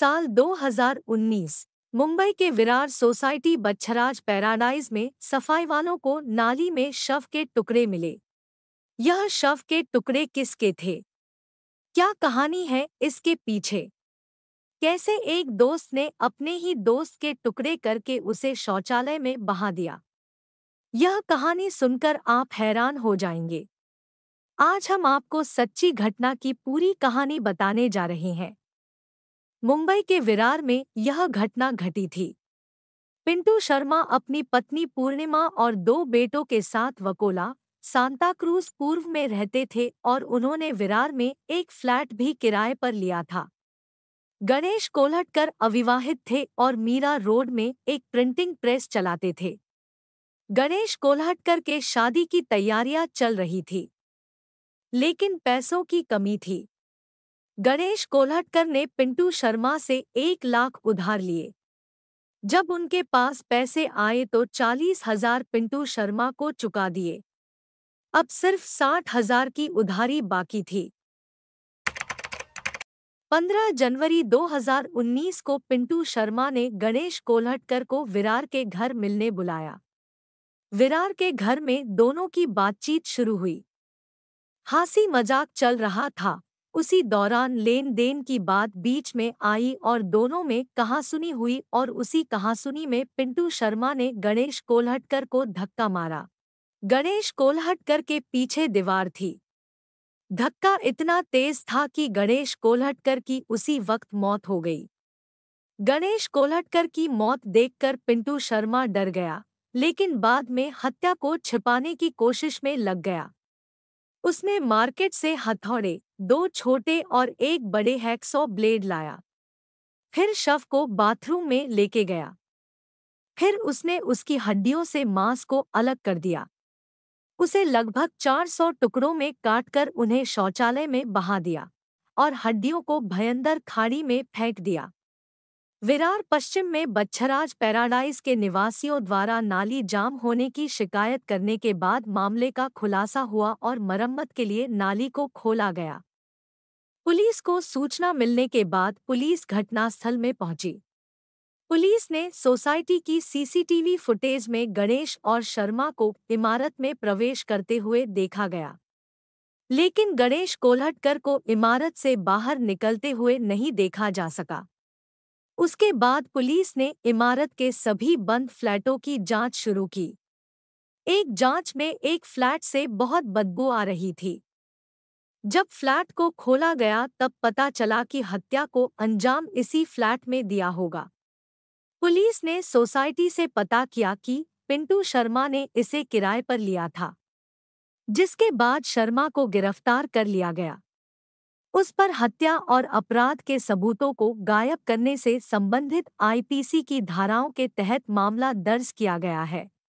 साल 2019 मुंबई के Virar society Bachhraj paradise में सफाई वालों को नाली में शव के टुकड़े मिले यह शव के टुकड़े किसके थे क्या कहानी है इसके पीछे कैसे एक दोस्त ने अपने ही दोस्त के टुकड़े करके उसे शौचालय में बहा दिया यह कहानी सुनकर आप हैरान हो जाएंगे आज हम आपको सच्ची घटना की पूरी कहानी बताने जा रहे हैं मुंबई के विरार में यह घटना घटी थी पिंटू शर्मा अपनी पत्नी पूर्णिमा और दो बेटों के साथ वकोला सांता क्रूज पूर्व में रहते थे और उन्होंने विरार में एक फ्लैट भी किराए पर लिया था गणेश कोल्हटकर अविवाहित थे और मीरा रोड में एक प्रिंटिंग प्रेस चलाते थे गणेश कोल्हटकर के शादी की तैयारियां चल रही थी लेकिन पैसों की कमी थी गणेश कोल्हटकर ने पिंटू शर्मा से एक लाख उधार लिए जब उनके पास पैसे आए तो चालीस हजार पिंटू शर्मा को चुका दिए अब सिर्फ साठ हजार की उधारी बाकी थी 15 जनवरी 2019 को पिंटू शर्मा ने गणेश कोल्हटकर को विरार के घर मिलने बुलाया विरार के घर में दोनों की बातचीत शुरू हुई हासी मजाक चल रहा था उसी दौरान लेन देन की बात बीच में आई और दोनों में कहासुनी हुई और उसी कहासुनी में पिंटू शर्मा ने गणेश कोल्हटकर को धक्का मारा गणेश कोल्हटकर के पीछे दीवार थी धक्का इतना तेज था कि गणेश कोल्हटकर की उसी वक्त मौत हो गई गणेश कोल्हटकर की मौत देखकर पिंटू शर्मा डर गया लेकिन बाद में हत्या को छिपाने की कोशिश में लग गया उसने मार्केट से हथौड़े दो छोटे और एक बड़े हैक्सो ब्लेड लाया फिर शव को बाथरूम में लेके गया फिर उसने उसकी हड्डियों से मांस को अलग कर दिया उसे लगभग 400 टुकड़ों में काटकर उन्हें शौचालय में बहा दिया और हड्डियों को भयंदर खाड़ी में फेंक दिया विरार पश्चिम में बच्छराज पैराडाइज के निवासियों द्वारा नाली जाम होने की शिकायत करने के बाद मामले का खुलासा हुआ और मरम्मत के लिए नाली को खोला गया पुलिस को सूचना मिलने के बाद पुलिस घटनास्थल में पहुंची पुलिस ने सोसाइटी की सीसीटीवी फुटेज में गणेश और शर्मा को इमारत में प्रवेश करते हुए देखा गया लेकिन गणेश कोल्हटकर को इमारत से बाहर निकलते हुए नहीं देखा जा सका उसके बाद पुलिस ने इमारत के सभी बंद फ्लैटों की जांच शुरू की एक जांच में एक फ्लैट से बहुत बदबू आ रही थी जब फ्लैट को खोला गया तब पता चला कि हत्या को अंजाम इसी फ्लैट में दिया होगा पुलिस ने सोसाइटी से पता किया कि पिंटू शर्मा ने इसे किराए पर लिया था जिसके बाद शर्मा को गिरफ्तार कर लिया गया उस पर हत्या और अपराध के सबूतों को गायब करने से संबंधित आईपीसी की धाराओं के तहत मामला दर्ज किया गया है